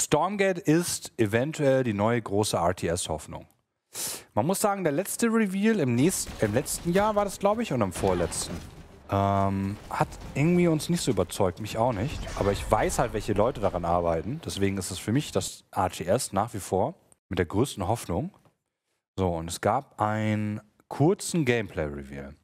Stormgate ist eventuell die neue große RTS-Hoffnung. Man muss sagen, der letzte Reveal im, nächsten, im letzten Jahr war das, glaube ich, und im vorletzten. Ähm, hat irgendwie uns nicht so überzeugt, mich auch nicht. Aber ich weiß halt, welche Leute daran arbeiten. Deswegen ist es für mich das RTS nach wie vor mit der größten Hoffnung. So, und es gab einen kurzen Gameplay-Reveal.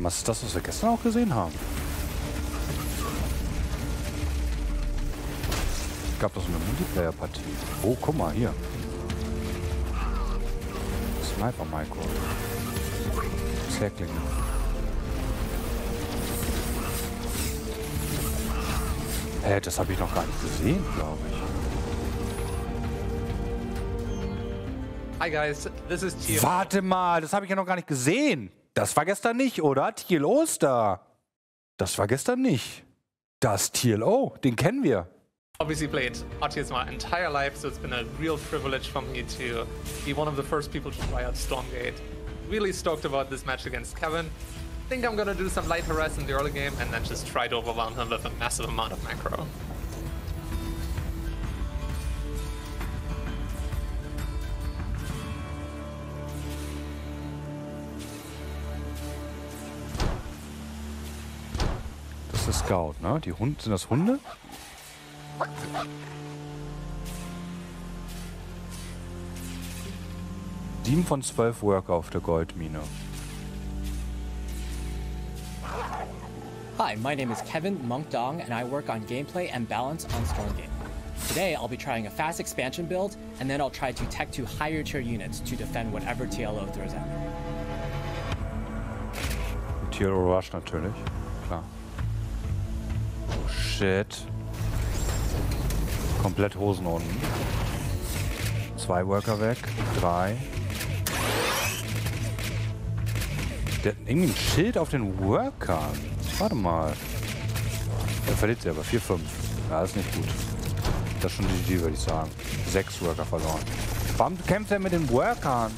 allem, was ist das, was wir gestern auch gesehen haben? Ich glaube, das ist eine Multiplayer-Partie? Oh, guck mal, hier. Sniper Michael. Zerklinge. Hä, das habe ich noch gar nicht gesehen, glaube ich. Hi guys, this is Gio. Warte mal, das habe ich ja noch gar nicht gesehen. Das war gestern nicht, oder? Thiel Oster. Das war gestern nicht. Das TLO, oh, den kennen wir. Obviously played RTS my entire life, so it's been a real privilege for me to be one of the first people to try out Stormgate. Really stoked about this match against Kevin. Think I'm gonna do some light harass in the early game and then just try to overwhelm him with a massive amount of macro. Scout, ne? Die sind das Hunde? Sieben von zwölf Worker auf der Goldmine. Hi, my name is Kevin Monk Dong, and I work on gameplay and balance on Stormgate. Today, I'll be trying a fast expansion build, and then I'll try to tech to higher tier units to defend whatever TLO throws at me. TLO Rush natürlich. Oh shit. Komplett Hosen unten. Zwei Worker weg. Drei. Der hat irgendwie ein Schild auf den Workern. Warte mal. Der verliert sie aber. 4-5. Ja, ist nicht gut. Das ist schon die GG, würde ich sagen. Sechs Worker verloren. Warum kämpft er mit den Workern?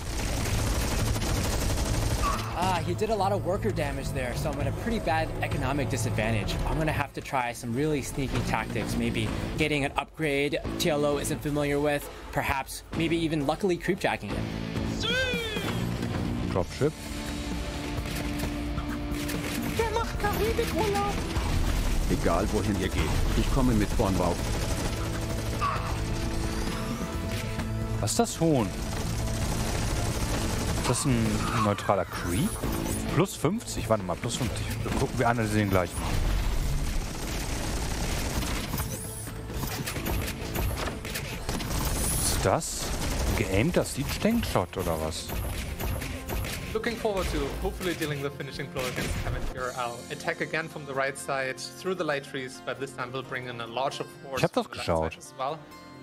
Ah, he did a lot of worker damage there, so I'm at a pretty bad economic disadvantage. I'm gonna have to try some really sneaky tactics, maybe getting an upgrade TLO isn't familiar with, perhaps, maybe even luckily creepjacking him. Dropship. Der macht Egal wohin ihr geht, ich komme mit Bornbau. Was ist das Hohn? das ein neutraler Creep? Plus 50, warte mal, plus 50. Wir gucken wir analysieren gleich mal. Ist das ein geaimt, das sieht Shot oder was? Looking forward to hopefully dealing the finishing blow against Kevin Furao. Attack again from the right side through the light trees, but this time we'll bring in a larger force. Ich hab das geschaut. Well.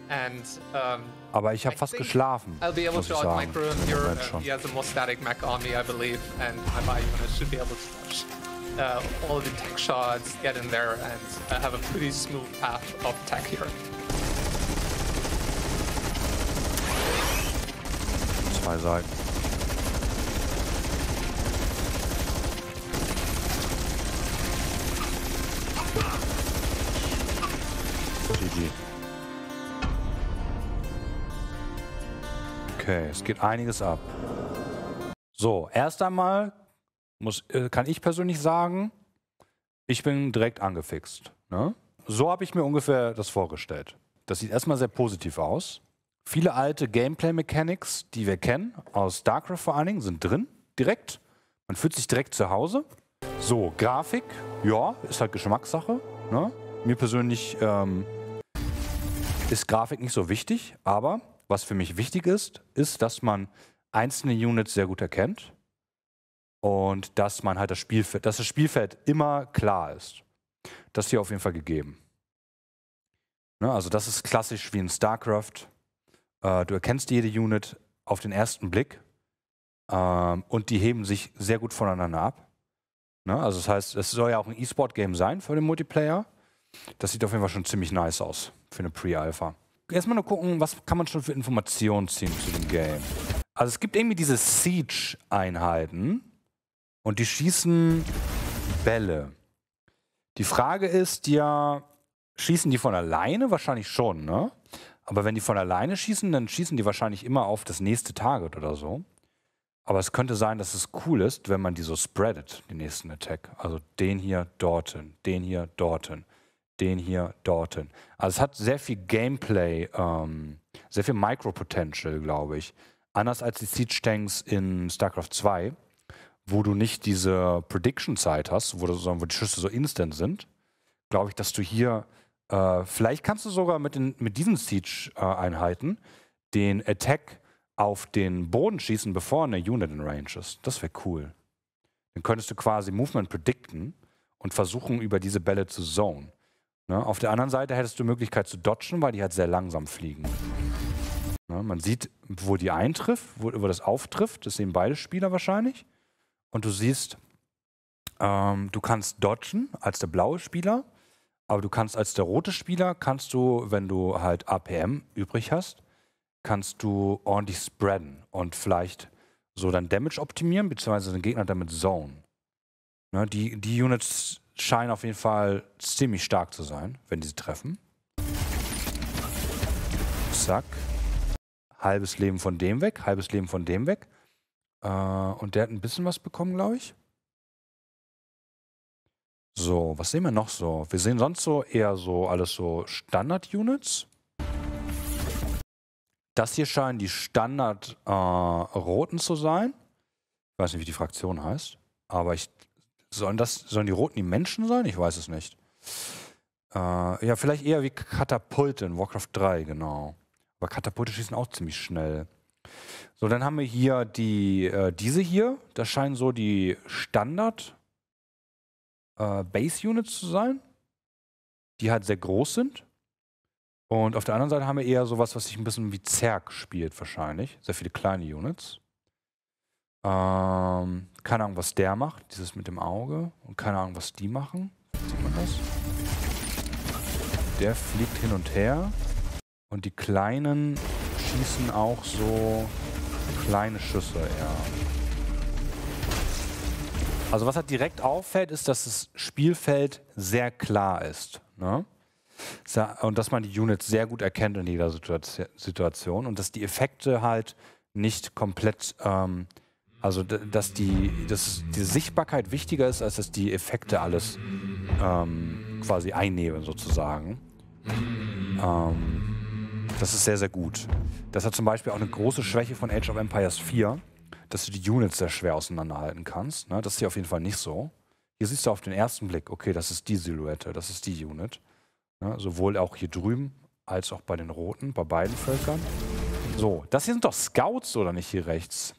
And um, aber ich habe fast geschlafen. I'll be able to outmic Rune. You're, uh, he has a more static mech army, I believe, and my unit should be able to touch uh, all the tech shards, get in there, and uh, have a pretty smooth path of attack here. Zwei Seiten. Okay, es geht einiges ab. So, erst einmal muss, äh, kann ich persönlich sagen, ich bin direkt angefixt. Ne? So habe ich mir ungefähr das vorgestellt. Das sieht erstmal sehr positiv aus. Viele alte Gameplay-Mechanics, die wir kennen, aus StarCraft vor allen Dingen, sind drin, direkt. Man fühlt sich direkt zu Hause. So, Grafik, ja, ist halt Geschmackssache. Ne? Mir persönlich ähm, ist Grafik nicht so wichtig, aber was für mich wichtig ist, ist, dass man einzelne Units sehr gut erkennt und dass man halt das Spielfeld, dass das Spielfeld immer klar ist. Das ist hier auf jeden Fall gegeben. Ne, also das ist klassisch wie in StarCraft. Äh, du erkennst jede Unit auf den ersten Blick ähm, und die heben sich sehr gut voneinander ab. Ne, also das heißt, es soll ja auch ein E-Sport-Game sein für den Multiplayer. Das sieht auf jeden Fall schon ziemlich nice aus für eine Pre-Alpha erstmal nur gucken, was kann man schon für Informationen ziehen zu dem Game. Also es gibt irgendwie diese Siege-Einheiten und die schießen Bälle. Die Frage ist ja, schießen die von alleine? Wahrscheinlich schon, ne? Aber wenn die von alleine schießen, dann schießen die wahrscheinlich immer auf das nächste Target oder so. Aber es könnte sein, dass es cool ist, wenn man die so spreadet, den nächsten Attack. Also den hier dorthin, den hier dorthin den hier dorthin. Also es hat sehr viel Gameplay, ähm, sehr viel Micro-Potential, glaube ich. Anders als die Siege Tanks in StarCraft 2, wo du nicht diese Prediction-Zeit hast, wo, du, wo die Schüsse so instant sind, glaube ich, dass du hier, äh, vielleicht kannst du sogar mit, den, mit diesen Siege-Einheiten äh, den Attack auf den Boden schießen, bevor eine Unit in Range ist. Das wäre cool. Dann könntest du quasi Movement predikten und versuchen, über diese Bälle zu zone. Ne? Auf der anderen Seite hättest du Möglichkeit zu dodgen, weil die halt sehr langsam fliegen. Ne? Man sieht, wo die eintrifft, wo, wo das auftrifft. Das sehen beide Spieler wahrscheinlich. Und du siehst, ähm, du kannst dodgen als der blaue Spieler. Aber du kannst als der rote Spieler, kannst du, wenn du halt APM übrig hast, kannst du ordentlich spreaden und vielleicht so dann Damage optimieren, beziehungsweise den Gegner damit zone. Ne, die, die Units scheinen auf jeden Fall ziemlich stark zu sein, wenn die sie treffen. Zack. Halbes Leben von dem weg, halbes Leben von dem weg. Äh, und der hat ein bisschen was bekommen, glaube ich. So, was sehen wir noch so? Wir sehen sonst so eher so alles so Standard-Units. Das hier scheinen die Standard-Roten äh, zu sein. Ich weiß nicht, wie die Fraktion heißt. Aber ich Sollen, das, sollen die Roten die Menschen sein? Ich weiß es nicht. Äh, ja, vielleicht eher wie Katapulte in Warcraft 3, genau. Aber Katapulte schießen auch ziemlich schnell. So, dann haben wir hier die, äh, diese hier. Das scheinen so die Standard äh, Base Units zu sein, die halt sehr groß sind. Und auf der anderen Seite haben wir eher sowas, was sich ein bisschen wie Zerg spielt wahrscheinlich. Sehr viele kleine Units. Ähm, keine Ahnung, was der macht, dieses mit dem Auge. Und keine Ahnung, was die machen. Sieht man das? Der fliegt hin und her. Und die Kleinen schießen auch so kleine Schüsse, ja. Also was halt direkt auffällt, ist, dass das Spielfeld sehr klar ist. Ne? Und dass man die Units sehr gut erkennt in jeder Situation und dass die Effekte halt nicht komplett ähm, also, dass die, dass die Sichtbarkeit wichtiger ist, als dass die Effekte alles ähm, quasi einnehmen, sozusagen. Ähm, das ist sehr, sehr gut. Das hat zum Beispiel auch eine große Schwäche von Age of Empires 4, dass du die Units sehr schwer auseinanderhalten kannst. Ne? Das ist hier auf jeden Fall nicht so. Hier siehst du auf den ersten Blick, okay, das ist die Silhouette, das ist die Unit. Ne? Sowohl auch hier drüben als auch bei den Roten, bei beiden Völkern. So, das hier sind doch Scouts, oder nicht, hier rechts?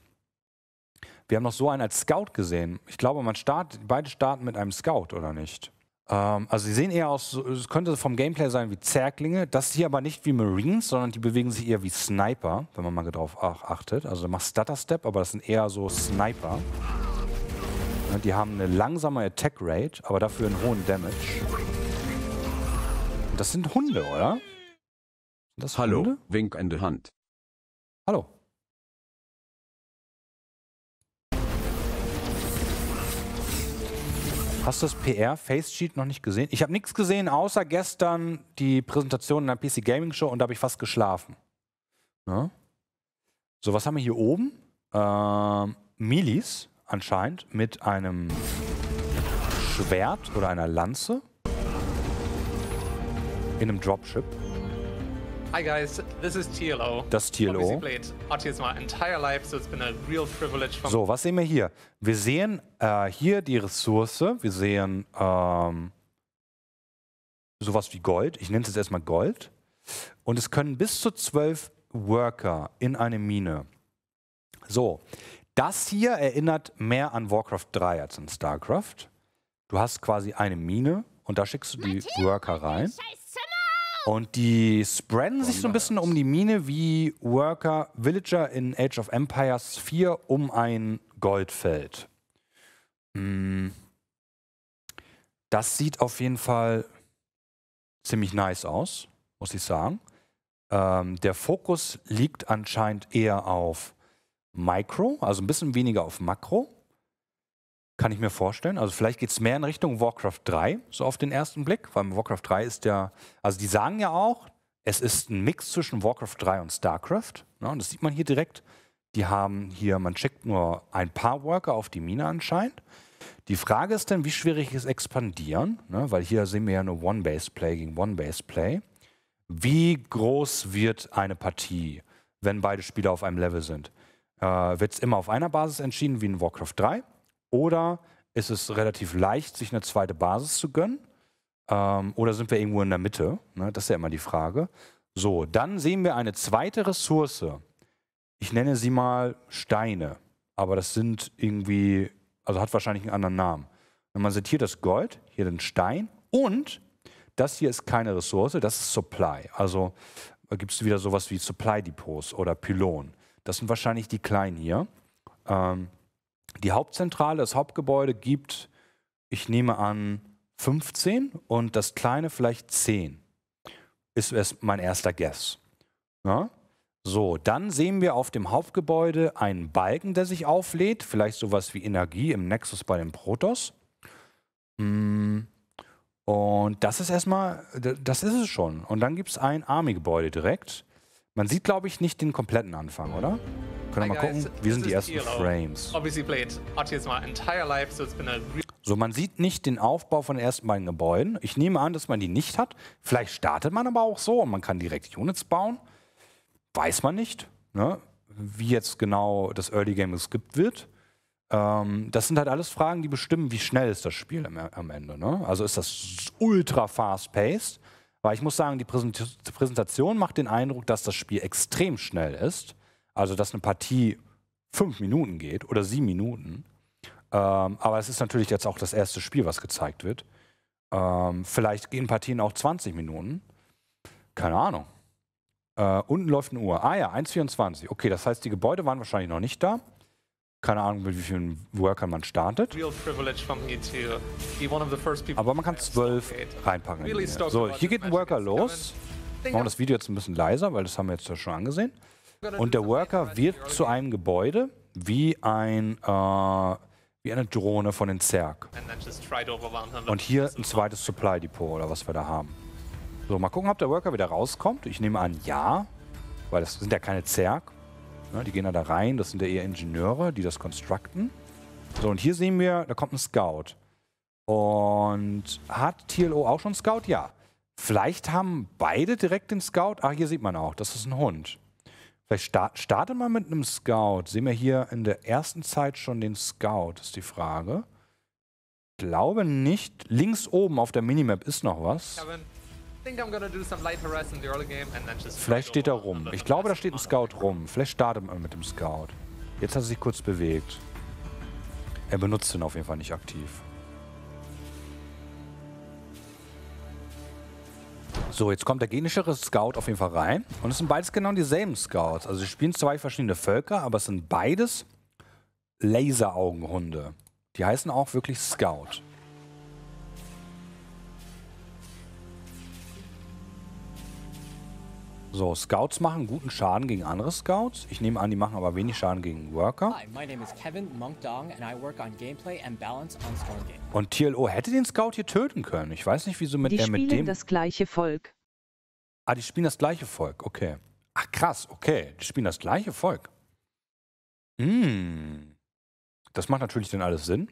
Wir haben noch so einen als Scout gesehen. Ich glaube, man startet, beide starten mit einem Scout, oder nicht? Ähm, also sie sehen eher aus, es könnte vom Gameplay sein wie Zerglinge. Das hier aber nicht wie Marines, sondern die bewegen sich eher wie Sniper, wenn man mal drauf achtet. Also du machst Stutter Step, aber das sind eher so Sniper. Die haben eine langsame Attack Rate, aber dafür einen hohen Damage. das sind Hunde, oder? Das Hallo, Hunde? Wink in die Hand. Hallo. Hast du das PR-Face-Sheet noch nicht gesehen? Ich habe nichts gesehen, außer gestern die Präsentation in der PC Gaming Show und da habe ich fast geschlafen. Ja. Ne? So, was haben wir hier oben? Ähm, Milis anscheinend mit einem Schwert oder einer Lanze in einem Dropship. Hi guys, this is TLO. Das TLO. so, so was sehen wir hier? Wir sehen äh, hier die Ressource. Wir sehen ähm, sowas wie Gold. Ich nenne es jetzt erstmal Gold. Und es können bis zu zwölf Worker in eine Mine. So, das hier erinnert mehr an Warcraft 3 als an StarCraft. Du hast quasi eine Mine und da schickst du die Worker rein. Scheiße. Und die spreaden sich so ein bisschen um die Mine wie Worker, Villager in Age of Empires 4 um ein Goldfeld. Hm. Das sieht auf jeden Fall ziemlich nice aus, muss ich sagen. Ähm, der Fokus liegt anscheinend eher auf Micro, also ein bisschen weniger auf Makro. Kann ich mir vorstellen. Also vielleicht geht es mehr in Richtung Warcraft 3, so auf den ersten Blick. Weil Warcraft 3 ist ja, also die sagen ja auch, es ist ein Mix zwischen Warcraft 3 und StarCraft. Ne? Und das sieht man hier direkt. Die haben hier, man schickt nur ein paar Worker auf die Mine anscheinend. Die Frage ist dann, wie schwierig ist expandieren? Ne? Weil hier sehen wir ja nur One-Base-Play gegen One-Base-Play. Wie groß wird eine Partie, wenn beide Spieler auf einem Level sind? Äh, wird es immer auf einer Basis entschieden wie in Warcraft 3? Oder ist es relativ leicht, sich eine zweite Basis zu gönnen? Ähm, oder sind wir irgendwo in der Mitte? Ne? Das ist ja immer die Frage. So, dann sehen wir eine zweite Ressource. Ich nenne sie mal Steine, aber das sind irgendwie, also hat wahrscheinlich einen anderen Namen. Und man sieht hier das Gold, hier den Stein und das hier ist keine Ressource, das ist Supply. Also äh, gibt es wieder sowas wie Supply Depots oder Pylonen. Das sind wahrscheinlich die kleinen hier. Ähm, die Hauptzentrale, das Hauptgebäude gibt, ich nehme an, 15 und das kleine vielleicht 10. Ist mein erster Guess. Ja? Ne? So, dann sehen wir auf dem Hauptgebäude einen Balken, der sich auflädt, vielleicht sowas wie Energie im Nexus bei dem Protoss. Hm, und das ist erstmal, das ist es schon. Und dann gibt es ein Army-Gebäude direkt. Man sieht, glaube ich, nicht den kompletten Anfang, oder? Können wir mal gucken? Wie sind die ersten Frames? So, man sieht nicht den Aufbau von den ersten beiden Gebäuden. Ich nehme an, dass man die nicht hat. Vielleicht startet man aber auch so und man kann direkt Units bauen. Weiß man nicht, ne? wie jetzt genau das Early Game geskippt wird. Ähm, das sind halt alles Fragen, die bestimmen, wie schnell ist das Spiel am, am Ende. Ne? Also ist das ultra fast-paced weil ich muss sagen, die Präsentation macht den Eindruck, dass das Spiel extrem schnell ist. Also, dass eine Partie fünf Minuten geht oder sieben Minuten. Ähm, aber es ist natürlich jetzt auch das erste Spiel, was gezeigt wird. Ähm, vielleicht gehen Partien auch 20 Minuten. Keine Ahnung. Äh, unten läuft eine Uhr. Ah ja, 1,24. Okay, das heißt, die Gebäude waren wahrscheinlich noch nicht da keine Ahnung, mit wie vielen Workern man startet. Aber man kann zwölf reinpacken. Really so, hier geht ein Worker los. Wir machen das Video jetzt ein bisschen leiser, weil das haben wir jetzt ja schon angesehen. Und der Worker wird zu einem Gebäude wie ein äh, wie eine Drohne von den Zerg. Und hier ein zweites Supply Depot oder was wir da haben. So, mal gucken, ob der Worker wieder rauskommt. Ich nehme an, ja, weil das sind ja keine Zerg. Ja, ne, die gehen da, da rein, das sind ja eher Ingenieure, die das constructen. So, und hier sehen wir, da kommt ein Scout. Und hat TLO auch schon Scout? Ja. Vielleicht haben beide direkt den Scout. Ach, hier sieht man auch, das ist ein Hund. Vielleicht start, startet man mit einem Scout. Sehen wir hier in der ersten Zeit schon den Scout, ist die Frage. Ich glaube nicht. Links oben auf der Minimap ist noch was. Kevin. Vielleicht steht er rum. Ich glaube, da steht ein Scout rum. Vielleicht startet man mit dem Scout. Jetzt hat er sich kurz bewegt. Er benutzt ihn auf jeden Fall nicht aktiv. So, jetzt kommt der genischere Scout auf jeden Fall rein. Und es sind beides genau dieselben Scouts. Also sie spielen zwei verschiedene Völker, aber es sind beides Laseraugenhunde. Die heißen auch wirklich Scout. So, Scouts machen guten Schaden gegen andere Scouts. Ich nehme an, die machen aber wenig Schaden gegen Worker. Und TLO hätte den Scout hier töten können. Ich weiß nicht, wieso mit er mit dem... Die spielen das gleiche Volk. Ah, die spielen das gleiche Volk, okay. Ach krass, okay. Die spielen das gleiche Volk. Hm. Das macht natürlich dann alles Sinn.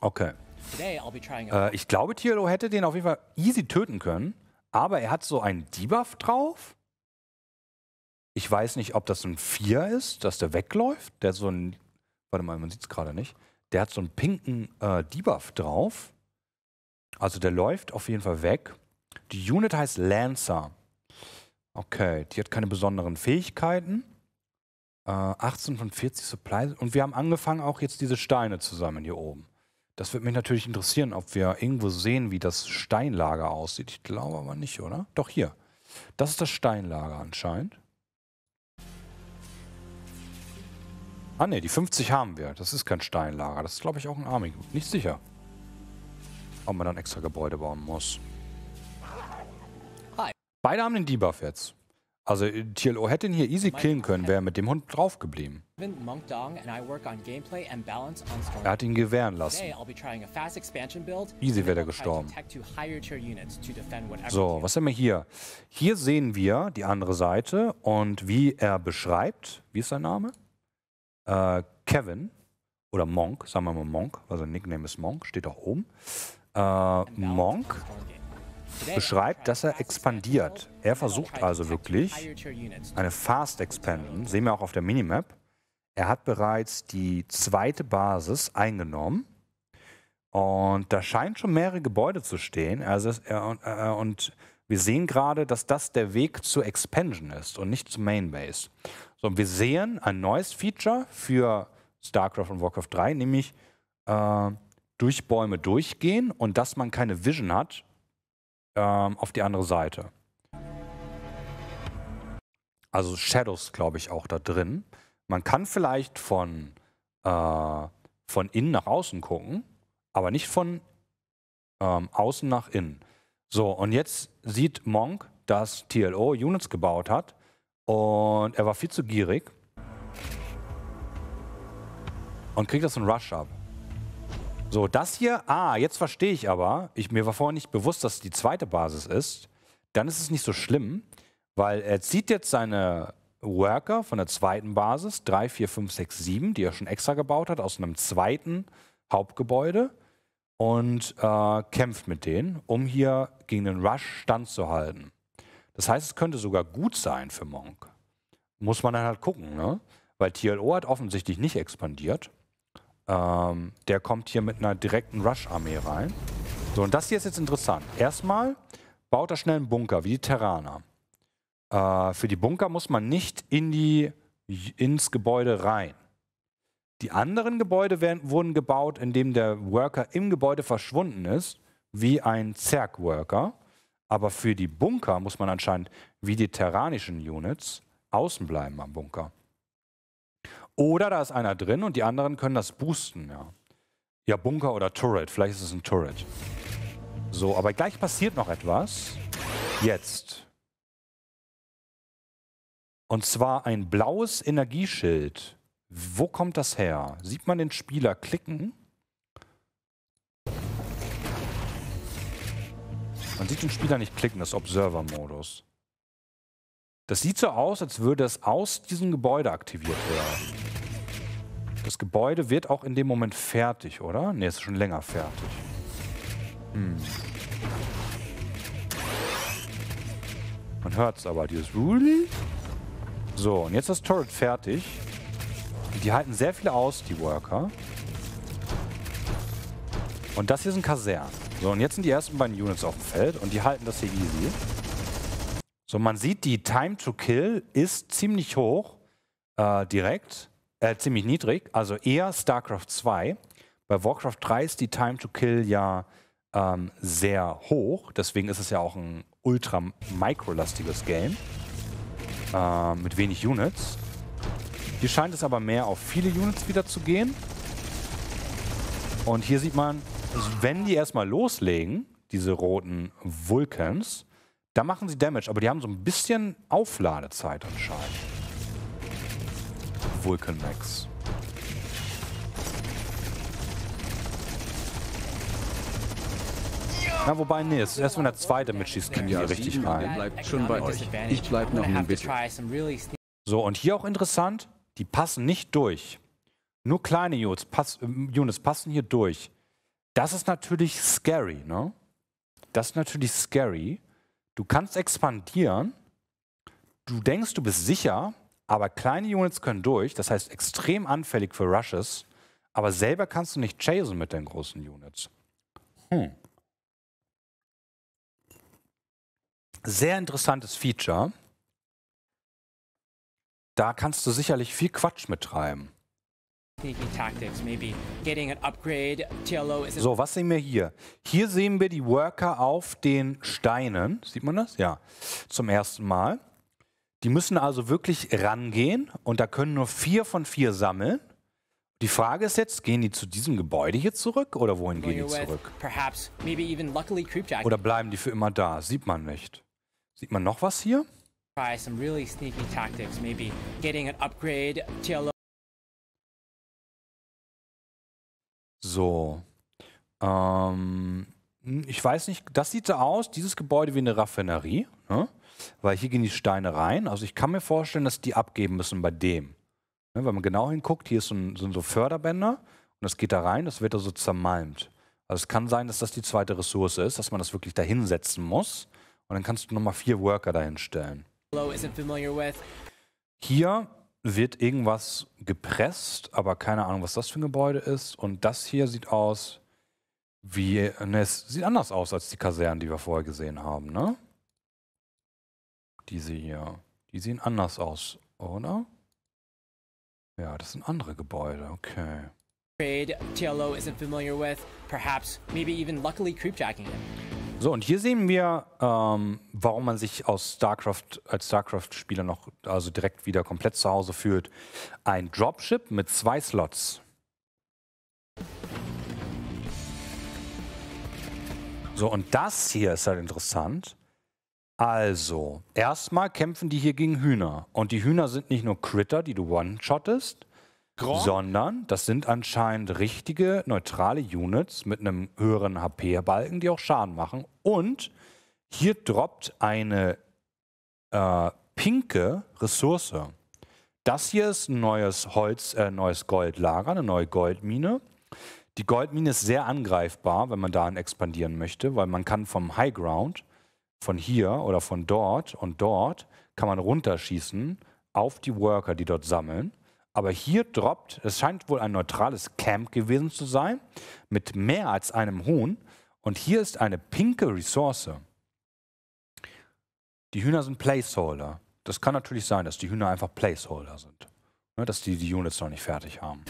Okay. Äh, ich glaube, TLO hätte den auf jeden Fall easy töten können. Aber er hat so einen Debuff drauf. Ich weiß nicht, ob das ein Vier ist, dass der wegläuft. Der hat so ein. Warte mal, man sieht es gerade nicht. Der hat so einen pinken äh, Debuff drauf. Also der läuft auf jeden Fall weg. Die Unit heißt Lancer. Okay, die hat keine besonderen Fähigkeiten. Äh, 18 von 40 Supplies. Und wir haben angefangen, auch jetzt diese Steine zu sammeln hier oben. Das würde mich natürlich interessieren, ob wir irgendwo sehen, wie das Steinlager aussieht. Ich glaube aber nicht, oder? Doch hier. Das ist das Steinlager anscheinend. Ah ne, die 50 haben wir. Das ist kein Steinlager. Das ist, glaube ich, auch ein Army-Gut. Nicht sicher. Ob man dann extra Gebäude bauen muss. Hi. Beide haben den Debuff jetzt. Also äh, TLO hätte ihn hier easy killen können, wäre mit dem Hund drauf geblieben. Er hat ihn gewähren lassen. Easy wäre er gestorben. So, was haben wir hier? Hier sehen wir die andere Seite und wie er beschreibt, wie ist sein Name? Äh, Kevin oder Monk, sagen wir mal Monk, also Nickname ist Monk, steht auch oben. Äh, Monk beschreibt, dass er expandiert. Er versucht also wirklich eine Fast Expanden, sehen wir auch auf der Minimap. Er hat bereits die zweite Basis eingenommen. Und da scheinen schon mehrere Gebäude zu stehen. Also, äh, äh, und wir sehen gerade, dass das der Weg zur Expansion ist und nicht zur Main Base. So, und wir sehen ein neues Feature für StarCraft und Warcraft 3, nämlich äh, durch Bäume durchgehen und dass man keine Vision hat, ähm, auf die andere Seite. Also Shadows, glaube ich, auch da drin. Man kann vielleicht von, äh, von innen nach außen gucken, aber nicht von ähm, außen nach innen. So, und jetzt sieht Monk, dass TLO Units gebaut hat und er war viel zu gierig und kriegt das in Rush ab. So, das hier, ah, jetzt verstehe ich aber, ich, mir war vorher nicht bewusst, dass es die zweite Basis ist. Dann ist es nicht so schlimm, weil er zieht jetzt seine Worker von der zweiten Basis, 3, 4, 5, 6, 7, die er schon extra gebaut hat, aus einem zweiten Hauptgebäude und äh, kämpft mit denen, um hier gegen den Rush standzuhalten. Das heißt, es könnte sogar gut sein für Monk. Muss man dann halt gucken, ne? Weil TLO hat offensichtlich nicht expandiert. Ähm, der kommt hier mit einer direkten Rush-Armee rein. So, und das hier ist jetzt interessant. Erstmal baut er schnell einen Bunker, wie die Terraner. Äh, für die Bunker muss man nicht in die, ins Gebäude rein. Die anderen Gebäude werden, wurden gebaut, indem der Worker im Gebäude verschwunden ist, wie ein Zerg-Worker. Aber für die Bunker muss man anscheinend, wie die terranischen Units, außen bleiben am Bunker. Oder da ist einer drin und die anderen können das boosten, ja. Ja, Bunker oder Turret. Vielleicht ist es ein Turret. So, aber gleich passiert noch etwas. Jetzt. Und zwar ein blaues Energieschild. Wo kommt das her? Sieht man den Spieler klicken? Man sieht den Spieler nicht klicken, das Observer-Modus. Das sieht so aus, als würde es aus diesem Gebäude aktiviert werden. Das Gebäude wird auch in dem Moment fertig, oder? Ne, es ist schon länger fertig. Hm. Man hört es aber, dieses Ruli. So, und jetzt ist das Turret fertig. Die halten sehr viel aus, die Worker. Und das hier sind Kasernen. So, und jetzt sind die ersten beiden Units auf dem Feld und die halten das hier easy. So, man sieht, die Time to Kill ist ziemlich hoch. Äh, direkt äh, ziemlich niedrig, also eher StarCraft 2. Bei Warcraft 3 ist die Time to Kill ja ähm, sehr hoch, deswegen ist es ja auch ein ultra microlastiges Game äh, mit wenig Units. Hier scheint es aber mehr auf viele Units wieder zu gehen. Und hier sieht man, wenn die erstmal loslegen, diese roten Vulcans, dann machen sie Damage, aber die haben so ein bisschen Aufladezeit anscheinend. Vulcan Max. Na, wobei, nee, es ist erst, wenn der zweite mitschießt, die ja, richtig rein. Bleibt schon bei euch. Ich bleib noch ein bisschen. So, und hier auch interessant, die passen nicht durch. Nur kleine Units, pass, äh, Units passen hier durch. Das ist natürlich scary, ne? Das ist natürlich scary. Du kannst expandieren. Du denkst, du bist sicher, aber kleine Units können durch, das heißt extrem anfällig für Rushes, aber selber kannst du nicht chasen mit den großen Units. Hm. Sehr interessantes Feature. Da kannst du sicherlich viel Quatsch mittreiben. So, was sehen wir hier? Hier sehen wir die Worker auf den Steinen. Sieht man das? Ja. Zum ersten Mal. Die müssen also wirklich rangehen und da können nur vier von vier sammeln. Die Frage ist jetzt, gehen die zu diesem Gebäude hier zurück oder wohin gehen die zurück? Oder bleiben die für immer da? Sieht man nicht. Sieht man noch was hier? So. Ähm, hm, ich weiß nicht, das sieht so aus, dieses Gebäude wie eine Raffinerie. Ne? weil hier gehen die Steine rein. Also ich kann mir vorstellen, dass die abgeben müssen bei dem. Ne, wenn man genau hinguckt, hier ein, sind so Förderbänder und das geht da rein, das wird da so zermalmt. Also es kann sein, dass das die zweite Ressource ist, dass man das wirklich da hinsetzen muss. Und dann kannst du nochmal vier Worker dahin stellen. Hier wird irgendwas gepresst, aber keine Ahnung, was das für ein Gebäude ist. Und das hier sieht aus wie, ne, es sieht anders aus als die Kasernen, die wir vorher gesehen haben, ne? Diese hier. Die sehen anders aus, oder? Ja, das sind andere Gebäude, okay. TLO isn't familiar with, perhaps, maybe even luckily creepjacking it. So, und hier sehen wir, ähm, warum man sich aus StarCraft, als StarCraft-Spieler noch also direkt wieder komplett zu Hause fühlt. Ein Dropship mit zwei Slots. So, und das hier ist halt interessant. Also, erstmal kämpfen die hier gegen Hühner. Und die Hühner sind nicht nur Critter, die du one-shottest, sondern das sind anscheinend richtige neutrale Units mit einem höheren HP-Balken, die auch Schaden machen. Und hier droppt eine äh, pinke Ressource. Das hier ist ein neues Holz, äh, neues Goldlager, eine neue Goldmine. Die Goldmine ist sehr angreifbar, wenn man daran expandieren möchte, weil man kann vom High Ground von hier oder von dort und dort kann man runterschießen auf die Worker, die dort sammeln. Aber hier droppt, es scheint wohl ein neutrales Camp gewesen zu sein, mit mehr als einem Huhn. Und hier ist eine pinke Ressource. Die Hühner sind Placeholder. Das kann natürlich sein, dass die Hühner einfach Placeholder sind. Ne, dass die die Units noch nicht fertig haben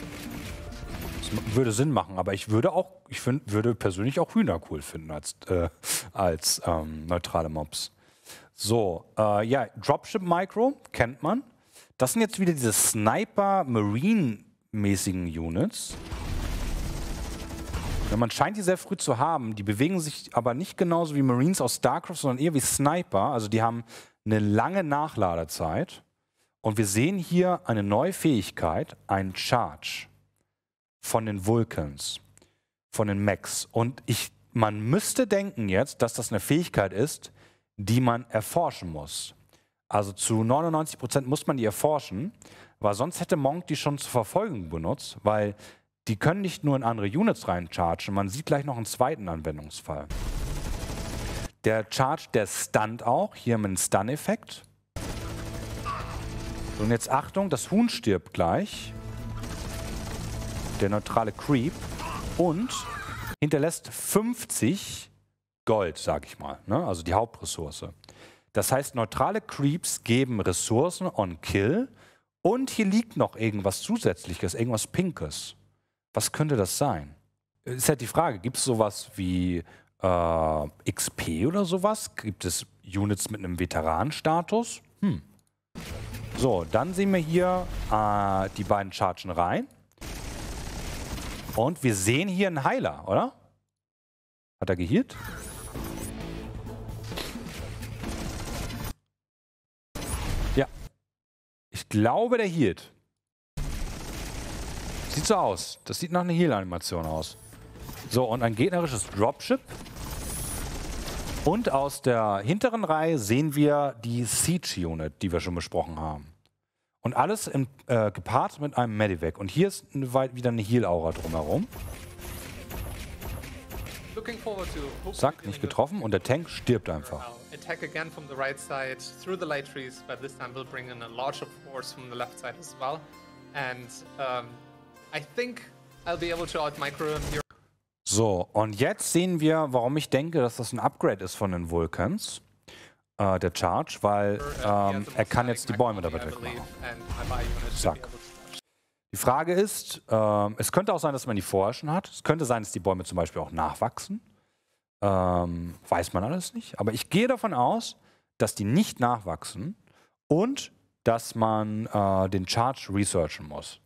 es würde Sinn machen, aber ich würde auch, ich find, würde persönlich auch Hühner cool finden als, äh, als ähm, neutrale Mobs. So, äh, ja, Dropship Micro kennt man. Das sind jetzt wieder diese Sniper-Marine-mäßigen Units. Ja, man scheint die sehr früh zu haben. Die bewegen sich aber nicht genauso wie Marines aus StarCraft, sondern eher wie Sniper. Also die haben eine lange Nachladezeit. Und wir sehen hier eine neue Fähigkeit, ein Charge von den Vulcans, von den Mechs. Und ich, man müsste denken jetzt, dass das eine Fähigkeit ist, die man erforschen muss. Also zu 99 Prozent muss man die erforschen, weil sonst hätte Monk die schon zur Verfolgung benutzt, weil die können nicht nur in andere Units reinchargen, man sieht gleich noch einen zweiten Anwendungsfall. Der Charge, der stunt auch, hier mit wir Stun-Effekt. Und jetzt Achtung, das Huhn stirbt gleich der neutrale Creep. Und hinterlässt 50 Gold, sag ich mal, ne? also die Hauptressource. Das heißt, neutrale Creeps geben Ressourcen on Kill. Und hier liegt noch irgendwas Zusätzliches, irgendwas Pinkes. Was könnte das sein? Ist halt die Frage, gibt es sowas wie äh, XP oder sowas? Gibt es Units mit einem Veteranenstatus? Hm. So, dann sehen wir hier äh, die beiden Chargen rein. Und wir sehen hier einen Heiler, oder? Hat er gehielt? Ja. Ich glaube, der hielt. Sieht so aus. Das sieht nach einer Heal-Animation aus. So, und ein gegnerisches Dropship. Und aus der hinteren Reihe sehen wir die Siege-Unit, die wir schon besprochen haben. Und alles in, äh, gepaart mit einem Medivac. Und hier ist eine, wieder eine Heal-Aura drumherum. Zack, nicht getroffen und der Tank stirbt einfach. So, und jetzt sehen wir, warum ich denke, dass das ein Upgrade ist von den Vulcans äh, der Charge, weil ähm, er kann jetzt die Bäume damit wegmachen. Zack. Die Frage ist, ähm, es könnte auch sein, dass man die vorher schon hat. Es könnte sein, dass die Bäume zum Beispiel auch nachwachsen. Ähm, weiß man alles nicht. Aber ich gehe davon aus, dass die nicht nachwachsen und dass man äh, den Charge researchen muss.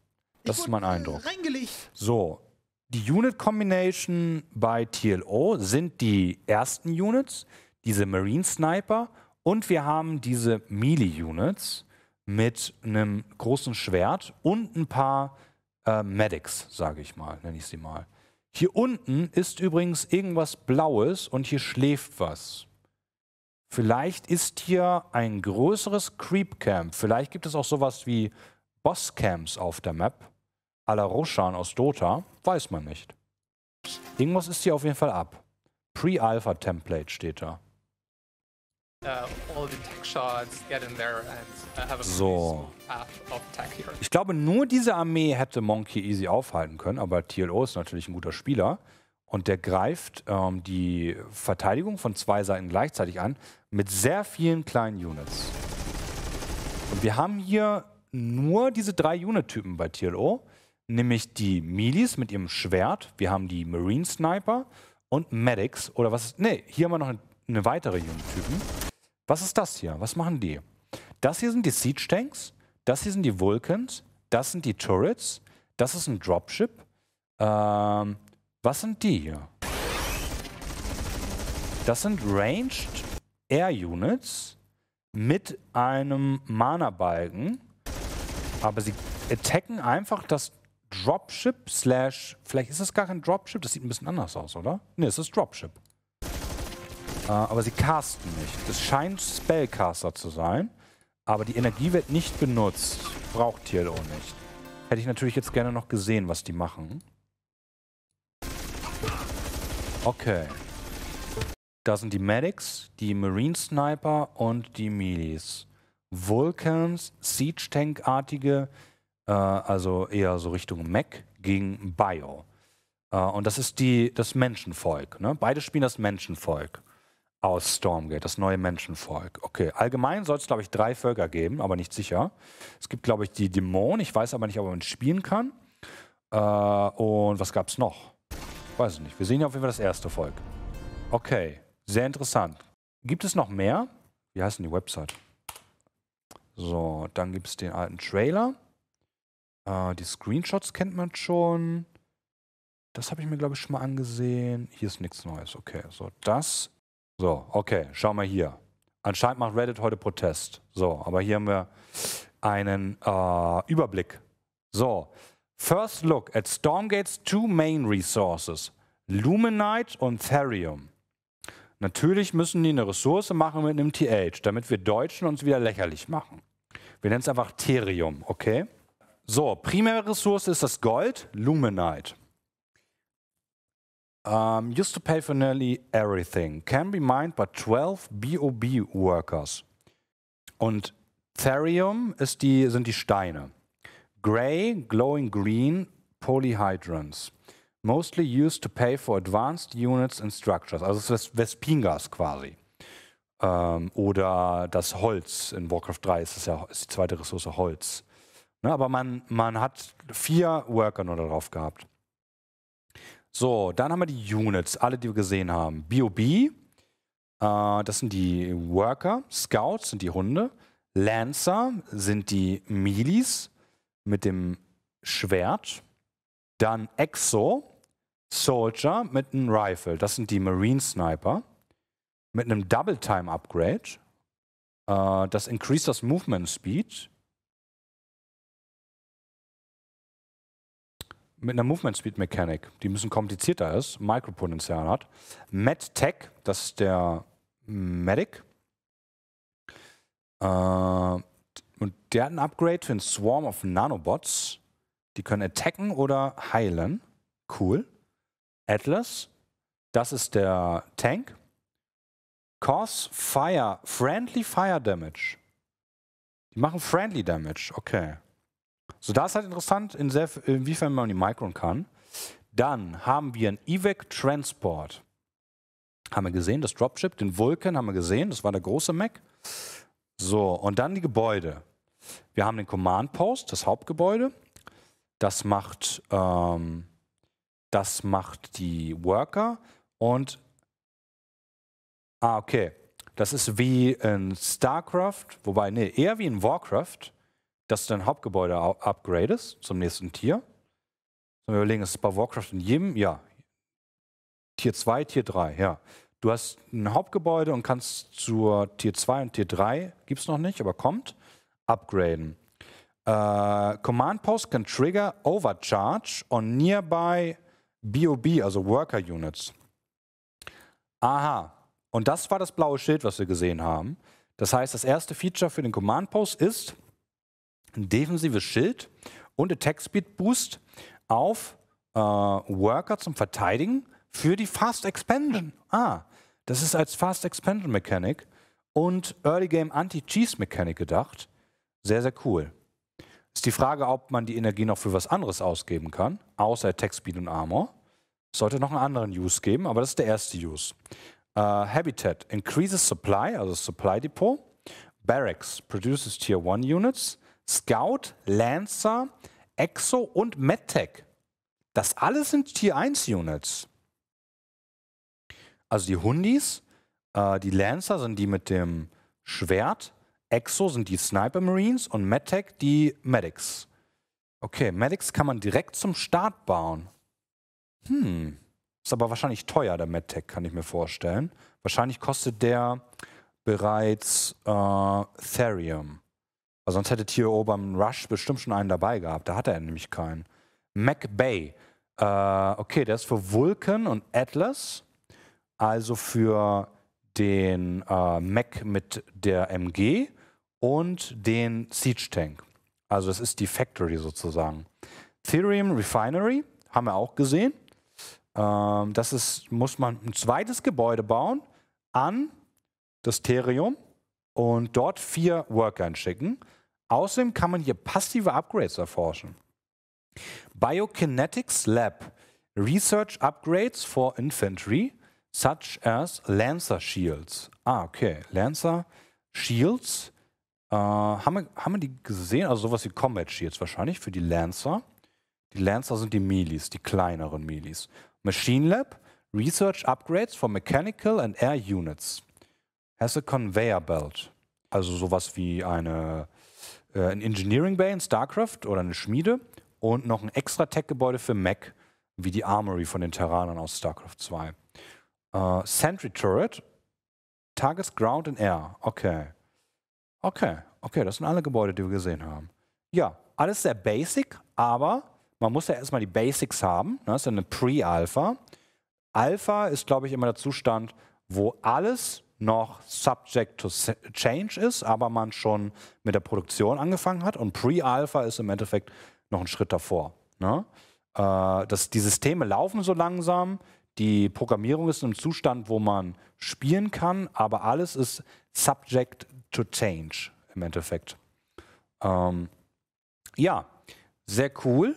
Das ich ist mein Eindruck. Äh, so, die Unit Combination bei TLO sind die ersten Units, diese Marine Sniper und wir haben diese Melee-Units mit einem großen Schwert und ein paar äh, Medics, sage ich mal, nenne ich sie mal. Hier unten ist übrigens irgendwas Blaues und hier schläft was. Vielleicht ist hier ein größeres Creep Camp. Vielleicht gibt es auch sowas wie Boss Camps auf der Map. A la Roshan aus Dota. Weiß man nicht. Irgendwas ist hier auf jeden Fall ab. Pre-Alpha Template steht da. Uh, uh, so. Ich glaube, nur diese Armee hätte Monkey Easy aufhalten können, aber TLO ist natürlich ein guter Spieler. Und der greift ähm, die Verteidigung von zwei Seiten gleichzeitig an mit sehr vielen kleinen Units. Und wir haben hier nur diese drei Unit-Typen bei TLO, nämlich die Milis mit ihrem Schwert, wir haben die Marine Sniper und Medics oder was ist. Ne, hier haben wir noch eine, eine weitere Unit-Typen. Was ist das hier? Was machen die? Das hier sind die Siege Tanks, das hier sind die Vulcans, das sind die Turrets, das ist ein Dropship. Ähm, was sind die hier? Das sind Ranged Air Units mit einem Mana-Balken. Aber sie attacken einfach das Dropship slash... Vielleicht ist es gar kein Dropship, das sieht ein bisschen anders aus, oder? Ne, es ist Dropship. Äh, aber sie casten nicht. Es scheint Spellcaster zu sein, aber die Energie wird nicht benutzt. Braucht TLO nicht. Hätte ich natürlich jetzt gerne noch gesehen, was die machen. Okay. Da sind die Medics, die Marine Sniper und die Melis. Vulcans, Siege Tank-artige, äh, also eher so Richtung Mech gegen Bio. Äh, und das ist die, das Menschenvolk. Ne? Beide spielen das Menschenvolk aus Stormgate, das neue Menschenvolk. Okay, allgemein soll es, glaube ich, drei Völker geben, aber nicht sicher. Es gibt, glaube ich, die Dämonen, ich weiß aber nicht, ob man spielen kann. Äh, und was gab es noch? weiß ich nicht. Wir sehen ja auf jeden Fall das erste Volk. Okay, sehr interessant. Gibt es noch mehr? Wie heißt denn die Website? So, dann gibt es den alten Trailer. Äh, die Screenshots kennt man schon. Das habe ich mir, glaube ich, schon mal angesehen. Hier ist nichts Neues. Okay, so das so, okay, schau mal hier. Anscheinend macht Reddit heute Protest. So, aber hier haben wir einen äh, Überblick. So, first look at Stormgate's two main resources, Luminite und Therium. Natürlich müssen die eine Ressource machen mit einem TH, damit wir Deutschen uns wieder lächerlich machen. Wir nennen es einfach Therium, okay? So, primäre Ressource ist das Gold, Luminite um, used to pay for nearly everything, can be mined by 12 BOB workers. Und Therium die, sind die Steine. Gray, glowing green, polyhydrons. Mostly used to pay for advanced units and structures. Also das Vespingas quasi. Ähm, oder das Holz. In Warcraft 3 ist, ja, ist die zweite Ressource Holz. Ne, aber man, man hat vier Worker nur darauf gehabt. So, dann haben wir die Units, alle, die wir gesehen haben. BOB, äh, das sind die Worker, Scouts sind die Hunde, Lancer sind die Milis mit dem Schwert, dann Exo, Soldier mit einem Rifle, das sind die Marine Sniper, mit einem Double Time Upgrade, äh, das increased das Movement Speed, mit einer Movement Speed Mechanik, die ein bisschen komplizierter ist, Mikropotenzial hat. MedTech, das ist der Medic. Äh, und der hat ein Upgrade für einen Swarm of Nanobots. Die können attacken oder heilen. Cool. Atlas, das ist der Tank. Cause Fire, Friendly Fire Damage. Die machen Friendly Damage, okay. So, da ist halt interessant, in sehr, inwiefern man die Micron kann. Dann haben wir ein EVEC Transport. Haben wir gesehen, das Dropship, den Vulcan haben wir gesehen, das war der große Mac. So, und dann die Gebäude. Wir haben den Command Post, das Hauptgebäude. Das macht, ähm, das macht die Worker und ah, okay. Das ist wie in StarCraft, wobei, nee, eher wie in Warcraft dass du dein Hauptgebäude upgradest zum nächsten Tier. Sollen wir überlegen, ist es bei Warcraft in jedem? Ja. Tier 2, Tier 3, ja. Du hast ein Hauptgebäude und kannst zur Tier 2 und Tier 3, gibt es noch nicht, aber kommt, upgraden. Uh, Command Post can trigger overcharge on nearby BOB, also Worker Units. Aha. Und das war das blaue Schild, was wir gesehen haben. Das heißt, das erste Feature für den Command Post ist, ein defensives Schild und Attack Speed Boost auf äh, Worker zum Verteidigen für die Fast Expansion. Ah, das ist als Fast Expansion Mechanik und Early Game Anti-Cheese Mechanik gedacht. Sehr, sehr cool. Ist die Frage, ob man die Energie noch für was anderes ausgeben kann, außer Attack Speed und Armor. sollte noch einen anderen Use geben, aber das ist der erste Use. Uh, Habitat increases Supply, also Supply Depot. Barracks produces Tier 1 Units. Scout, Lancer, Exo und MedTech. Das alles sind Tier 1 Units. Also die Hundis, äh, die Lancer sind die mit dem Schwert, Exo sind die Sniper Marines und MedTech die Medics. Okay, Medics kann man direkt zum Start bauen. Hm, ist aber wahrscheinlich teuer, der MedTech, kann ich mir vorstellen. Wahrscheinlich kostet der bereits äh, Therium. Also sonst hätte Tio beim Rush bestimmt schon einen dabei gehabt. Da hat er nämlich keinen. McBay. Äh, okay, der ist für Vulcan und Atlas. Also für den äh, Mac mit der MG und den Siege Tank. Also das ist die Factory sozusagen. Ethereum Refinery haben wir auch gesehen. Ähm, das ist, muss man ein zweites Gebäude bauen an das Therium und dort vier Worker hinschicken. Außerdem kann man hier passive Upgrades erforschen. Biokinetics Lab. Research Upgrades for Infantry, such as Lancer Shields. Ah, okay. Lancer Shields. Äh, haben, wir, haben wir die gesehen? Also sowas wie Combat Shields wahrscheinlich für die Lancer. Die Lancer sind die Melis, die kleineren Melis. Machine Lab. Research Upgrades for Mechanical and Air Units has a conveyor belt. Also sowas wie eine, äh, ein Engineering Bay in StarCraft oder eine Schmiede und noch ein extra Tech-Gebäude für Mac, wie die Armory von den Terranern aus StarCraft 2. Äh, Sentry Turret, Tages Ground and Air. Okay. Okay, okay, das sind alle Gebäude, die wir gesehen haben. Ja, alles sehr basic, aber man muss ja erstmal die Basics haben. Ne? Das ist ja eine Pre-Alpha. Alpha ist, glaube ich, immer der Zustand, wo alles noch subject to change ist, aber man schon mit der Produktion angefangen hat und Pre-Alpha ist im Endeffekt noch ein Schritt davor. Ne? Äh, das, die Systeme laufen so langsam, die Programmierung ist im Zustand, wo man spielen kann, aber alles ist subject to change im Endeffekt. Ähm, ja, sehr cool.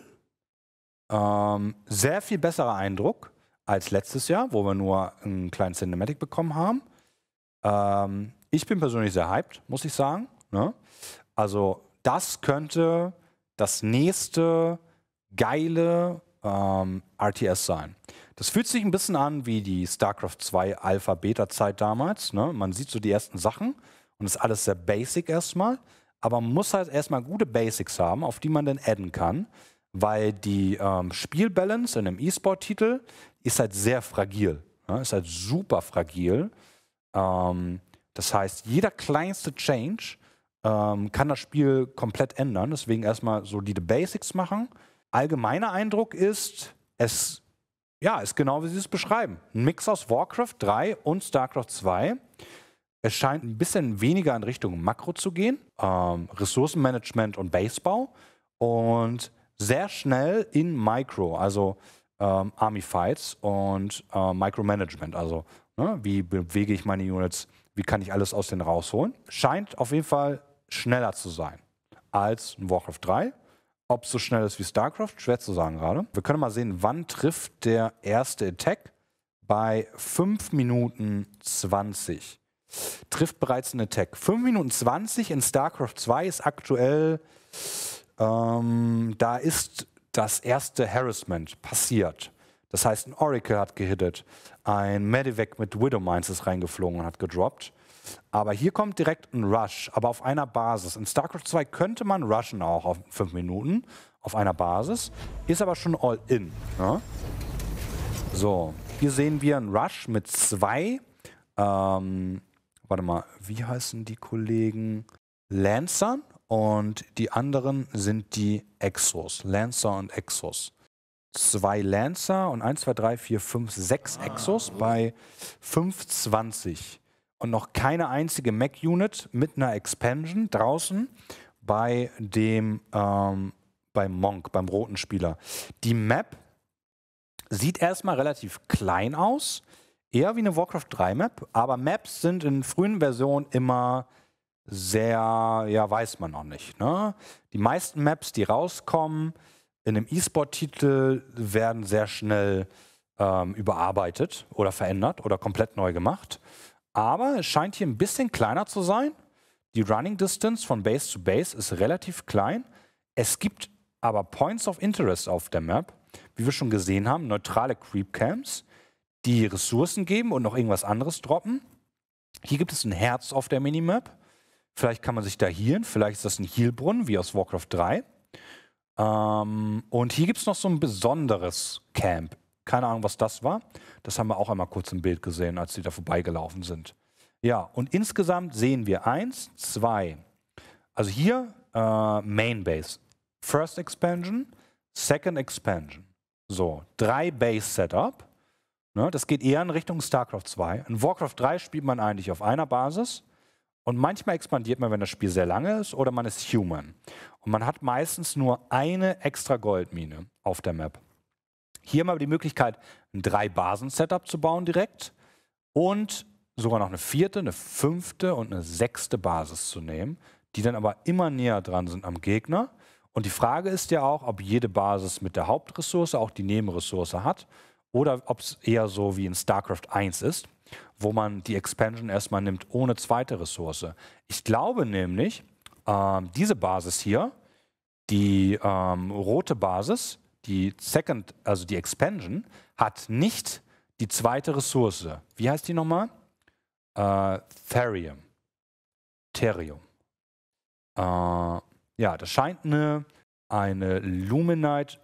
Ähm, sehr viel besserer Eindruck als letztes Jahr, wo wir nur einen kleinen Cinematic bekommen haben. Ähm, ich bin persönlich sehr hyped, muss ich sagen. Ne? Also das könnte das nächste geile ähm, RTS sein. Das fühlt sich ein bisschen an wie die StarCraft 2 Alpha-Beta-Zeit damals. Ne? Man sieht so die ersten Sachen und ist alles sehr basic erstmal. Aber man muss halt erstmal gute Basics haben, auf die man dann adden kann, weil die ähm, Spielbalance in einem E-Sport-Titel ist halt sehr fragil. Ne? Ist halt super fragil. Ähm, das heißt, jeder kleinste Change ähm, kann das Spiel komplett ändern. Deswegen erstmal solide Basics machen. Allgemeiner Eindruck ist, es ja, ist genau wie Sie es beschreiben. Ein Mix aus Warcraft 3 und StarCraft 2. Es scheint ein bisschen weniger in Richtung Makro zu gehen, ähm, Ressourcenmanagement und Basebau und sehr schnell in Micro. Also ähm, Army Fights und äh, Micromanagement. Also, ne, wie bewege ich meine Units? Wie kann ich alles aus denen rausholen? Scheint auf jeden Fall schneller zu sein als ein Warcraft 3. Ob es so schnell ist wie StarCraft, schwer zu sagen gerade. Wir können mal sehen, wann trifft der erste Attack. Bei 5 Minuten 20 trifft bereits ein Attack. 5 Minuten 20 in StarCraft 2 ist aktuell, ähm, da ist das erste Harassment passiert. Das heißt, ein Oracle hat gehittet, ein Medivac mit Widowmines ist reingeflogen und hat gedroppt. Aber hier kommt direkt ein Rush, aber auf einer Basis. In StarCraft 2 könnte man rushen auch auf 5 Minuten, auf einer Basis, ist aber schon all in. Ne? So, hier sehen wir einen Rush mit zwei, ähm, warte mal, wie heißen die Kollegen? Lancern und die anderen sind die Exos, Lancer und Exos. Zwei Lancer und 1, 2, 3, 4, 5, 6 Exos bei 520. Und noch keine einzige Mac-Unit mit einer Expansion draußen bei dem ähm, bei Monk, beim roten Spieler. Die Map sieht erstmal relativ klein aus, eher wie eine Warcraft 3 Map, aber Maps sind in frühen Versionen immer sehr, ja, weiß man noch nicht. Ne? Die meisten Maps, die rauskommen in einem E-Sport-Titel, werden sehr schnell ähm, überarbeitet oder verändert oder komplett neu gemacht. Aber es scheint hier ein bisschen kleiner zu sein. Die Running Distance von Base zu Base ist relativ klein. Es gibt aber Points of Interest auf der Map, wie wir schon gesehen haben, neutrale Creep Camps, die Ressourcen geben und noch irgendwas anderes droppen. Hier gibt es ein Herz auf der Minimap Vielleicht kann man sich da healen, vielleicht ist das ein Healbrunnen, wie aus Warcraft 3. Ähm, und hier gibt es noch so ein besonderes Camp. Keine Ahnung, was das war. Das haben wir auch einmal kurz im Bild gesehen, als sie da vorbeigelaufen sind. Ja, und insgesamt sehen wir eins, zwei. Also hier äh, Main Base. First Expansion, Second Expansion. So, drei Base Setup. Ne, das geht eher in Richtung StarCraft 2. In Warcraft 3 spielt man eigentlich auf einer Basis. Und manchmal expandiert man, wenn das Spiel sehr lange ist, oder man ist Human. Und man hat meistens nur eine extra Goldmine auf der Map. Hier haben wir die Möglichkeit, ein Drei-Basen-Setup zu bauen direkt und sogar noch eine vierte, eine fünfte und eine sechste Basis zu nehmen, die dann aber immer näher dran sind am Gegner. Und die Frage ist ja auch, ob jede Basis mit der Hauptressource auch die Nebenressource hat oder ob es eher so wie in StarCraft 1 ist, wo man die Expansion erstmal nimmt, ohne zweite Ressource. Ich glaube nämlich, ähm, diese Basis hier, die ähm, rote Basis, die Second, also die Expansion, hat nicht die zweite Ressource. Wie heißt die nochmal? Äh, Therium. Therium. Äh, ja, das scheint eine, eine Luminite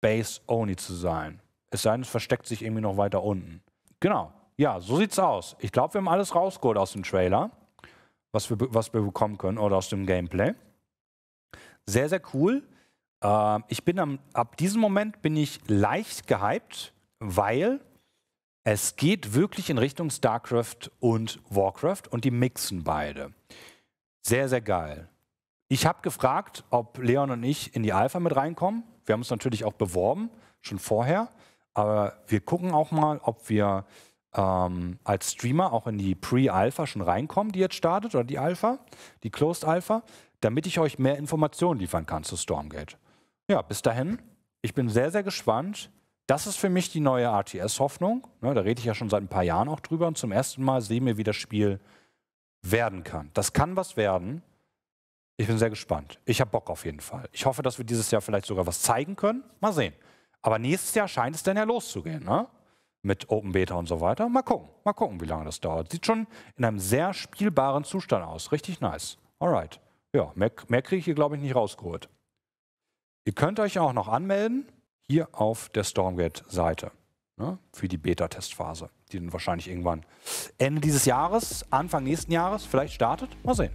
Base Only zu sein. Es sei denn, es versteckt sich irgendwie noch weiter unten. Genau. Ja, so sieht's aus. Ich glaube, wir haben alles rausgeholt aus dem Trailer, was wir, was wir bekommen können oder aus dem Gameplay. Sehr, sehr cool. Äh, ich bin am, ab diesem Moment bin ich leicht gehypt, weil es geht wirklich in Richtung StarCraft und Warcraft und die mixen beide. Sehr, sehr geil. Ich habe gefragt, ob Leon und ich in die Alpha mit reinkommen. Wir haben uns natürlich auch beworben, schon vorher. Aber wir gucken auch mal, ob wir ähm, als Streamer auch in die Pre-Alpha schon reinkommen, die jetzt startet, oder die Alpha, die Closed Alpha, damit ich euch mehr Informationen liefern kann zu Stormgate. Ja, bis dahin, ich bin sehr, sehr gespannt. Das ist für mich die neue RTS-Hoffnung. Ne, da rede ich ja schon seit ein paar Jahren auch drüber und zum ersten Mal sehen wir, wie das Spiel werden kann. Das kann was werden. Ich bin sehr gespannt. Ich habe Bock auf jeden Fall. Ich hoffe, dass wir dieses Jahr vielleicht sogar was zeigen können. Mal sehen. Aber nächstes Jahr scheint es dann ja loszugehen, ne? mit Open Beta und so weiter. Mal gucken, mal gucken, wie lange das dauert. Sieht schon in einem sehr spielbaren Zustand aus. Richtig nice. Alright. Ja, mehr, mehr kriege ich hier, glaube ich, nicht rausgeholt. Ihr könnt euch auch noch anmelden, hier auf der Stormgate-Seite ne, für die Beta-Testphase. Die dann wahrscheinlich irgendwann Ende dieses Jahres, Anfang nächsten Jahres vielleicht startet. Mal sehen.